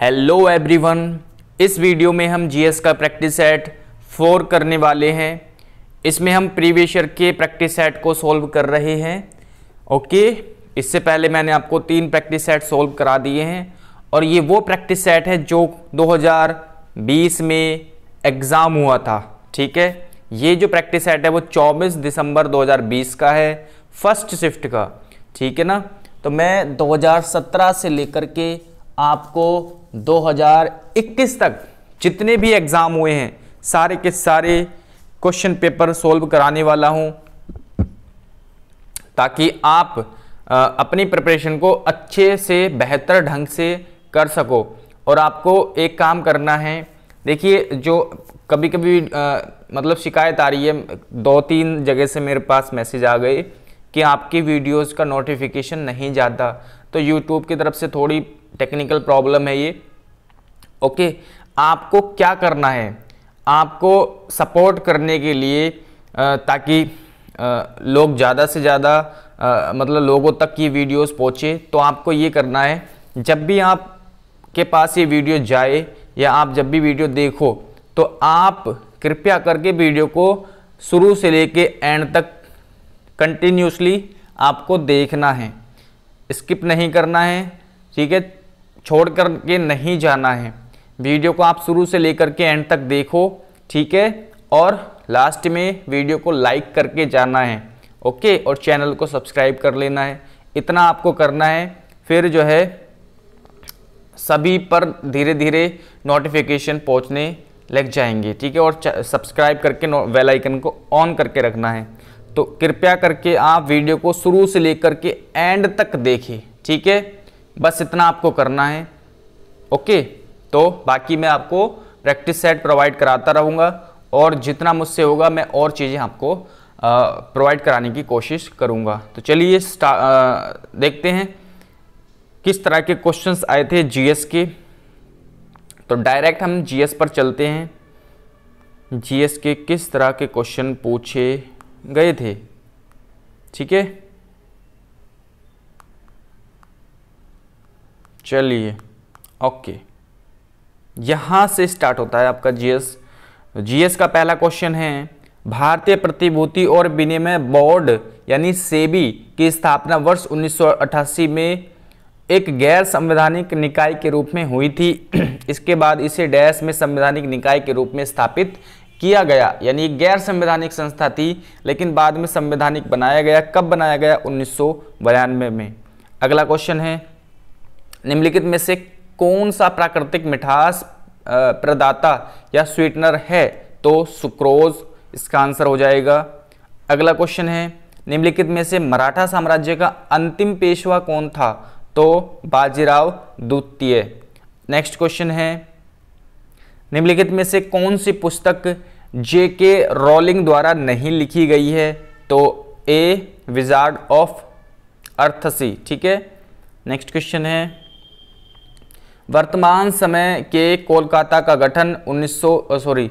hello everyone इस video में हम जीएस का प्रैक्टिस सेट फोर करने वाले हैं इसमें हम प्रीवियस ईयर के प्रैक्टिस सेट को सॉल्व कर रहे हैं ओके इससे पहले मैंने आपको तीन प्रैक्टिस सेट सॉल्व करा दिए हैं और ये वो प्रैक्टिस सेट है जो 2020 में एग्ज़ाम हुआ था ठीक है ये जो प्रैक्टिस सेट है वो 24 दिसंबर 2020 का है फर्स्ट शिफ्ट का ठीक है ना तो मैं 2017 से लेकर के आपको 2021 तक जितने भी एग्ज़ाम हुए हैं सारे के सारे क्वेश्चन पेपर सोल्व कराने वाला हूं ताकि आप आ, अपनी प्रिपरेशन को अच्छे से बेहतर ढंग से कर सको और आपको एक काम करना है देखिए जो कभी कभी आ, मतलब शिकायत आ रही है दो तीन जगह से मेरे पास मैसेज आ गए कि आपकी वीडियोस का नोटिफिकेशन नहीं जाता तो यूट्यूब की तरफ से थोड़ी टेक्निकल प्रॉब्लम है ये ओके आपको क्या करना है आपको सपोर्ट करने के लिए ताकि लोग ज़्यादा से ज़्यादा मतलब लोगों तक ये वीडियोस पहुँचे तो आपको ये करना है जब भी आप के पास ये वीडियो जाए या आप जब भी वीडियो देखो तो आप कृपया करके वीडियो को शुरू से लेके एंड तक कंटिन्यूसली आपको देखना है स्किप नहीं करना है ठीक है छोड़ कर के नहीं जाना है वीडियो को आप शुरू से लेकर के एंड तक देखो ठीक है और लास्ट में वीडियो को लाइक करके जाना है ओके और चैनल को सब्सक्राइब कर लेना है इतना आपको करना है फिर जो है सभी पर धीरे धीरे नोटिफिकेशन पहुंचने लग जाएंगे ठीक है और सब्सक्राइब करके वेल आइकन को ऑन करके रखना है तो कृपया करके आप वीडियो को शुरू से लेकर के एंड तक देखें ठीक है बस इतना आपको करना है ओके तो बाकी मैं आपको प्रैक्टिस सेट प्रोवाइड कराता रहूँगा और जितना मुझसे होगा मैं और चीज़ें आपको प्रोवाइड कराने की कोशिश करूँगा तो चलिए देखते हैं किस तरह के क्वेश्चंस आए थे जीएस के तो डायरेक्ट हम जीएस पर चलते हैं जीएस के किस तरह के क्वेश्चन पूछे गए थे ठीक है चलिए ओके यहाँ से स्टार्ट होता है आपका जीएस जीएस का पहला क्वेश्चन है भारतीय प्रतिभूति और विनिमय बोर्ड यानी सेबी की स्थापना वर्ष 1988 में एक गैर संवैधानिक निकाय के रूप में हुई थी इसके बाद इसे डैश में संवैधानिक निकाय के रूप में स्थापित किया गया यानी गैर संवैधानिक संस्था थी लेकिन बाद में संवैधानिक बनाया गया कब बनाया गया उन्नीस में अगला क्वेश्चन है निम्नलिखित में से कौन सा प्राकृतिक मिठास प्रदाता या स्वीटनर है तो सुक्रोज इसका आंसर हो जाएगा अगला क्वेश्चन है निम्नलिखित में से मराठा साम्राज्य का अंतिम पेशवा कौन था तो बाजीराव द्वितीय नेक्स्ट क्वेश्चन है निम्नलिखित में से कौन सी पुस्तक जे के रॉलिंग द्वारा नहीं लिखी गई है तो ए विजार्ड ऑफ अर्थसी ठीक है नेक्स्ट क्वेश्चन है वर्तमान समय के कोलकाता का गठन उन्नीस सॉरी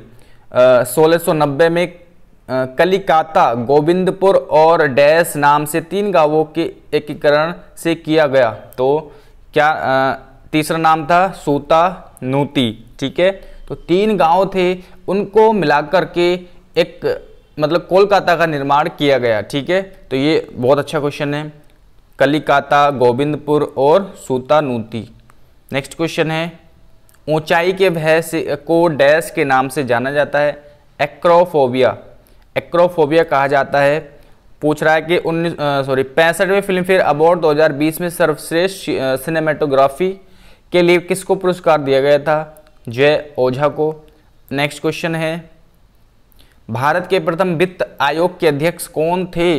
सोलह में कलिकाता गोविंदपुर और डैश नाम से तीन गांवों के एकीकरण से किया गया तो क्या आ, तीसरा नाम था सूता नूती ठीक है तो तीन गांव थे उनको मिलाकर के एक मतलब कोलकाता का निर्माण किया गया ठीक है तो ये बहुत अच्छा क्वेश्चन है कलिकाता गोविंदपुर और नूती नेक्स्ट क्वेश्चन है ऊंचाई के भय से को डैश के नाम से जाना जाता है एक्रोफोबिया एक्रोफोबिया कहा जाता है पूछ रहा है कि उन्नीस सॉरी पैंसठवें फिल्मफेयर अवार्ड 2020 में सर्वश्रेष्ठ सिनेमेटोग्राफी के लिए किसको पुरस्कार दिया गया था जय ओझा को नेक्स्ट क्वेश्चन है भारत के प्रथम वित्त आयोग के अध्यक्ष कौन थे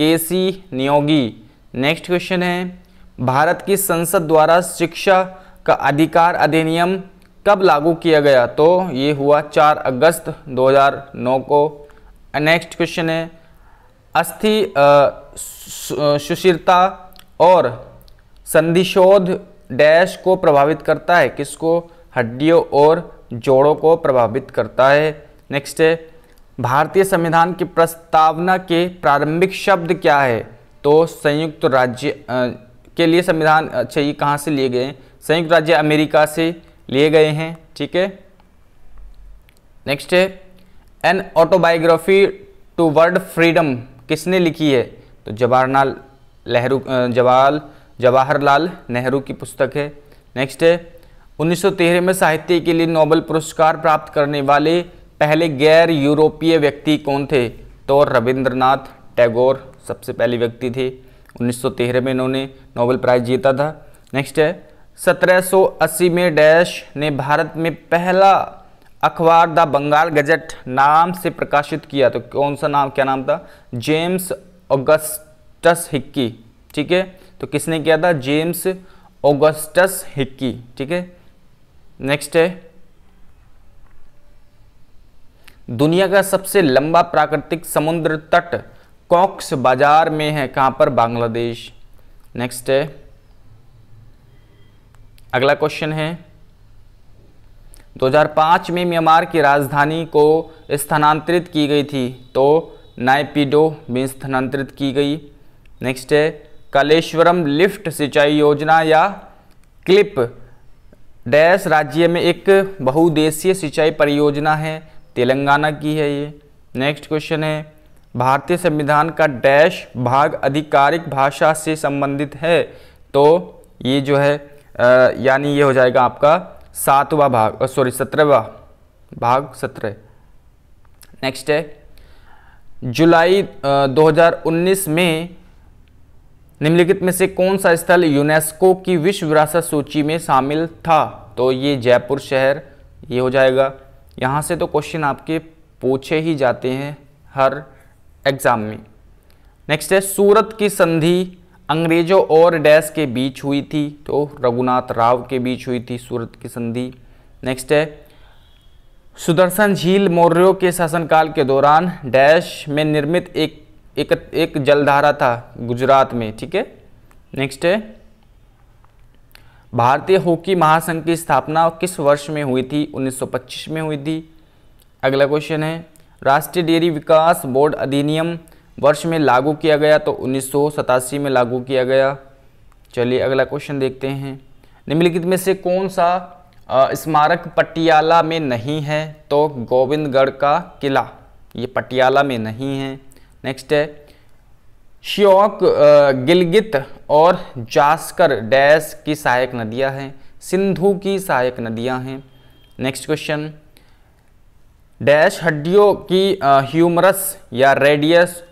के सी नियोगी नेक्स्ट क्वेश्चन है भारत की संसद द्वारा शिक्षा का अधिकार अधिनियम कब लागू किया गया तो ये हुआ 4 अगस्त 2009 को नेक्स्ट क्वेश्चन है अस्थि सुशीलता और संधिशोध डैश को प्रभावित करता है किसको हड्डियों और जोड़ों को प्रभावित करता है नेक्स्ट है भारतीय संविधान की प्रस्तावना के प्रारंभिक शब्द क्या है तो संयुक्त राज्य के लिए संविधान अच्छा ये कहाँ से लिए गए संयुक्त राज्य अमेरिका से लिए गए हैं ठीक है नेक्स्ट है an autobiography toward freedom किसने लिखी है तो जवाहरलाल नेहरू जवाहर जवाहरलाल नेहरू की पुस्तक है नेक्स्ट है उन्नीस में साहित्य के लिए नोबल पुरस्कार प्राप्त करने वाले पहले गैर यूरोपीय व्यक्ति कौन थे तो रविंद्रनाथ टैगोर सबसे पहले व्यक्ति थे 1913 में इन्होंने नोबल प्राइज़ जीता था नेक्स्ट है 1780 में डैश ने भारत में पहला अखबार द बंगाल गजट नाम से प्रकाशित किया तो कौन सा नाम क्या नाम था जेम्स ऑगस्टस हिक्की ठीक है तो किसने किया था जेम्स ऑगस्टस हिक्की ठीक है नेक्स्ट है दुनिया का सबसे लंबा प्राकृतिक समुद्र तट कॉक्स बाजार में है कहां पर बांग्लादेश नेक्स्ट है अगला क्वेश्चन है 2005 में म्यांमार की राजधानी को स्थानांतरित की गई थी तो नाइपीडो में स्थानांतरित की गई नेक्स्ट है कालेश्वरम लिफ्ट सिंचाई योजना या क्लिप डैश राज्य में एक बहुदेशीय सिंचाई परियोजना है तेलंगाना की है ये नेक्स्ट क्वेश्चन है भारतीय संविधान का डैश भाग आधिकारिक भाषा से संबंधित है तो ये जो है यानी ये हो जाएगा आपका सातवा भाग सॉरी सत्रहवा भाग सत्रह नेक्स्ट है जुलाई 2019 में निम्नलिखित में से कौन सा स्थल यूनेस्को की विश्व विरासत सूची में शामिल था तो ये जयपुर शहर ये हो जाएगा यहाँ से तो क्वेश्चन आपके पूछे ही जाते हैं हर एग्ज़ाम में नेक्स्ट है सूरत की संधि अंग्रेजों और डैश के बीच हुई थी तो रघुनाथ राव के बीच हुई थी सूरत की संधि नेक्स्ट है सुदर्शन झील मौर्यों के शासनकाल के दौरान डैश में निर्मित एक एक, एक जलधारा था गुजरात में ठीक है नेक्स्ट है भारतीय हॉकी महासंघ की स्थापना किस वर्ष में हुई थी 1925 में हुई थी अगला क्वेश्चन है राष्ट्रीय डेयरी विकास बोर्ड अधिनियम वर्ष में लागू किया गया तो उन्नीस में लागू किया गया चलिए अगला क्वेश्चन देखते हैं निम्नलिखित में से कौन सा स्मारक पटियाला में नहीं है तो गोविंदगढ़ का किला ये पटियाला में नहीं है नेक्स्ट है श्योक गिलगित और जास्कर डैश की सहायक नदियां हैं सिंधु की सहायक नदियां हैं नेक्स्ट क्वेश्चन डैश हड्डियों की ह्यूमरस या रेडियस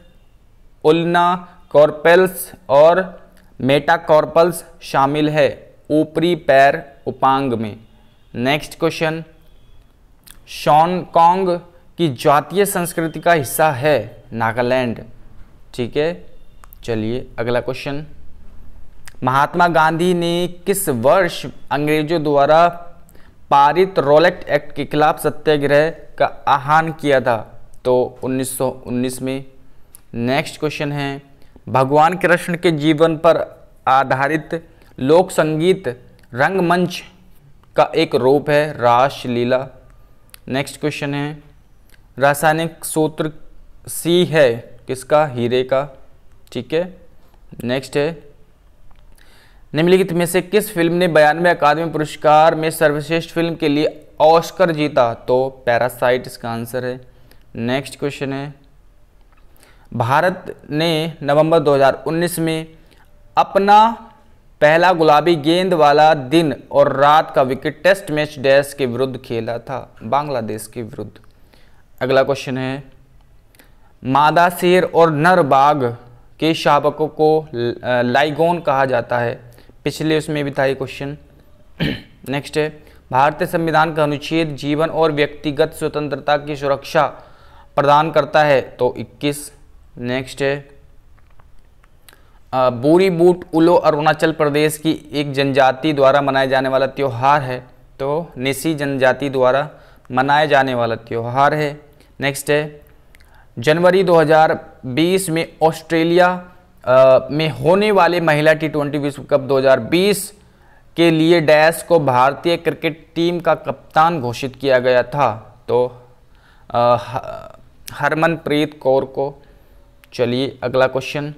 उल्ना कॉर्पल्स और मेटाकॉर्पल्स शामिल है ऊपरी पैर उपांग में नेक्स्ट क्वेश्चन शॉनकॉन्ग की जातीय संस्कृति का हिस्सा है नागालैंड ठीक है चलिए अगला क्वेश्चन महात्मा गांधी ने किस वर्ष अंग्रेजों द्वारा पारित रोलेक्ट एक्ट के खिलाफ सत्याग्रह का आह्वान किया था तो 1919 में नेक्स्ट क्वेश्चन है भगवान कृष्ण के जीवन पर आधारित लोक संगीत रंगमंच का एक रूप है रास लीला नेक्स्ट क्वेश्चन है रासायनिक सूत्र सी है किसका हीरे का ठीक है नेक्स्ट है निम्नलिखित में से किस फिल्म ने बयानवे अकादमी पुरस्कार में सर्वश्रेष्ठ फिल्म के लिए ऑस्कर जीता तो पैरासाइट इसका आंसर है नेक्स्ट क्वेश्चन है भारत ने नवंबर 2019 में अपना पहला गुलाबी गेंद वाला दिन और रात का विकेट टेस्ट मैच डैश के विरुद्ध खेला था बांग्लादेश के विरुद्ध अगला क्वेश्चन है मादा शेर और नर बाघ के शावकों को लाइगोन कहा जाता है पिछले उसमें भी था ये क्वेश्चन नेक्स्ट है भारतीय संविधान का अनुच्छेद जीवन और व्यक्तिगत स्वतंत्रता की सुरक्षा प्रदान करता है तो 21 नेक्स्ट है बोरी बूट उलो अरुणाचल प्रदेश की एक जनजाति द्वारा मनाया जाने वाला त्यौहार है तो निसी जनजाति द्वारा मनाया जाने वाला त्यौहार है नेक्स्ट है जनवरी 2020 में ऑस्ट्रेलिया में होने वाले महिला टी ट्वेंटी विश्व कप 2020 के लिए डैश को भारतीय क्रिकेट टीम का कप्तान घोषित किया गया था तो हरमनप्रीत कौर को चलिए अगला क्वेश्चन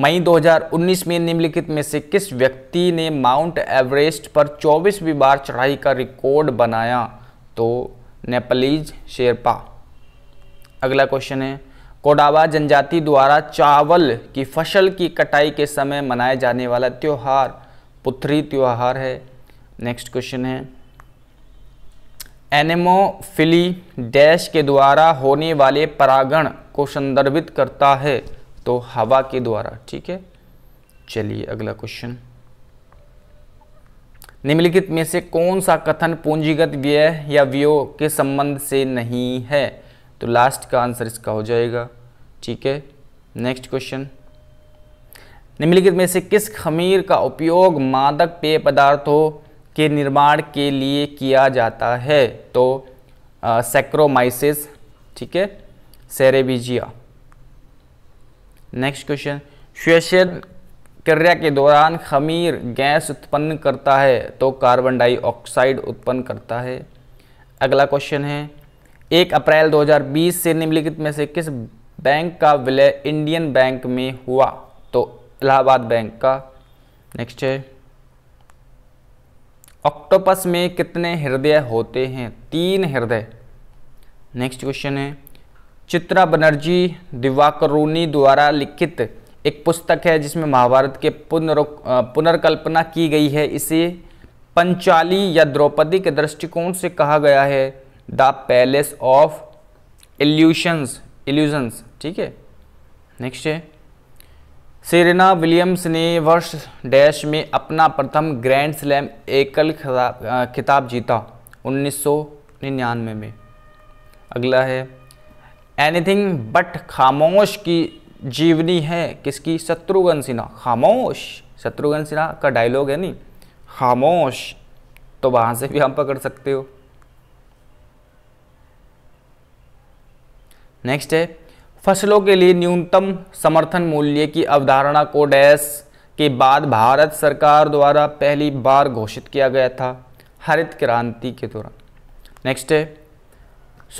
मई 2019 में निम्नलिखित में से किस व्यक्ति ने माउंट एवरेस्ट पर 24वीं बार चढ़ाई का रिकॉर्ड बनाया तो नेपलीज शेरपा अगला क्वेश्चन है कोडावा जनजाति द्वारा चावल की फसल की कटाई के समय मनाया जाने वाला त्यौहार पुथरी त्यौहार है नेक्स्ट क्वेश्चन है एनेमोफिली डैश के द्वारा होने वाले परागण को संदर्भित करता है तो हवा के द्वारा ठीक है चलिए अगला क्वेश्चन निम्नलिखित में से कौन सा कथन पूंजीगत व्यय या व्यय के संबंध से नहीं है तो लास्ट का आंसर इसका हो जाएगा ठीक है नेक्स्ट क्वेश्चन निम्नलिखित में से किस खमीर का उपयोग मादक पेय पदार्थों के निर्माण के लिए किया जाता है तो सेक्रोमाइसिस ठीक है सेरेबिजिया नेक्स्ट क्वेश्चन श्वेषण क्रिया के दौरान खमीर गैस उत्पन्न करता है तो कार्बन डाइऑक्साइड उत्पन्न करता है अगला क्वेश्चन है एक अप्रैल 2020 से निम्नलिखित में से किस बैंक का विलय इंडियन बैंक में हुआ तो इलाहाबाद बैंक का नेक्स्ट है ऑक्टोपस में कितने हृदय होते हैं तीन हृदय नेक्स्ट क्वेश्चन है चित्रा बनर्जी दिवाकरूनी द्वारा लिखित एक पुस्तक है जिसमें महाभारत के पुनर पुनर्कल्पना की गई है इसे पंचाली या द्रौपदी के दृष्टिकोण से कहा गया है the palace of illusions illusions ठीक है नेक्स्ट है सेरेना विलियम्स ने वर्ष डैश में अपना प्रथम ग्रैंड स्लैम एकल खिताब जीता 1999 में अगला है एनीथिंग बट खामोश की जीवनी है किसकी शत्रुघ्न सिन्हा खामोश शत्रुघ्न सिन्हा का डायलॉग है नहीं खामोश तो वहां से भी हम पकड़ सकते हो नेक्स्ट है फसलों के लिए न्यूनतम समर्थन मूल्य की अवधारणा को डैश के बाद भारत सरकार द्वारा पहली बार घोषित किया गया था हरित क्रांति के दौरान नेक्स्ट है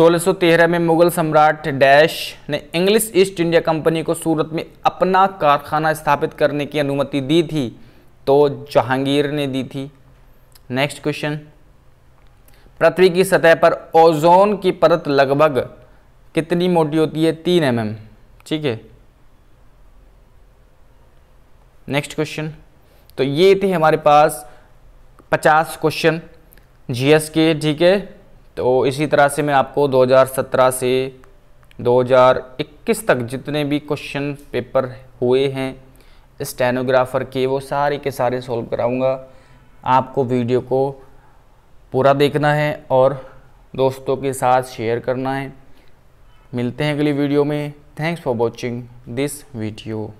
1613 में मुगल सम्राट डैश ने इंग्लिश ईस्ट इंडिया कंपनी को सूरत में अपना कारखाना स्थापित करने की अनुमति दी थी तो जहांगीर ने दी थी नेक्स्ट क्वेश्चन पृथ्वी की सतह पर ओजोन की परत लगभग कितनी मोटी होती है तीन एम mm, ठीक है नेक्स्ट क्वेश्चन तो ये थे हमारे पास पचास क्वेश्चन जीएस के ठीक है तो इसी तरह से मैं आपको 2017 से 2021 तक जितने भी क्वेश्चन पेपर हुए हैं स्टेनोग्राफर के वो सारे के सारे सॉल्व कराऊंगा आपको वीडियो को पूरा देखना है और दोस्तों के साथ शेयर करना है मिलते हैं अगली वीडियो में thanks for watching this video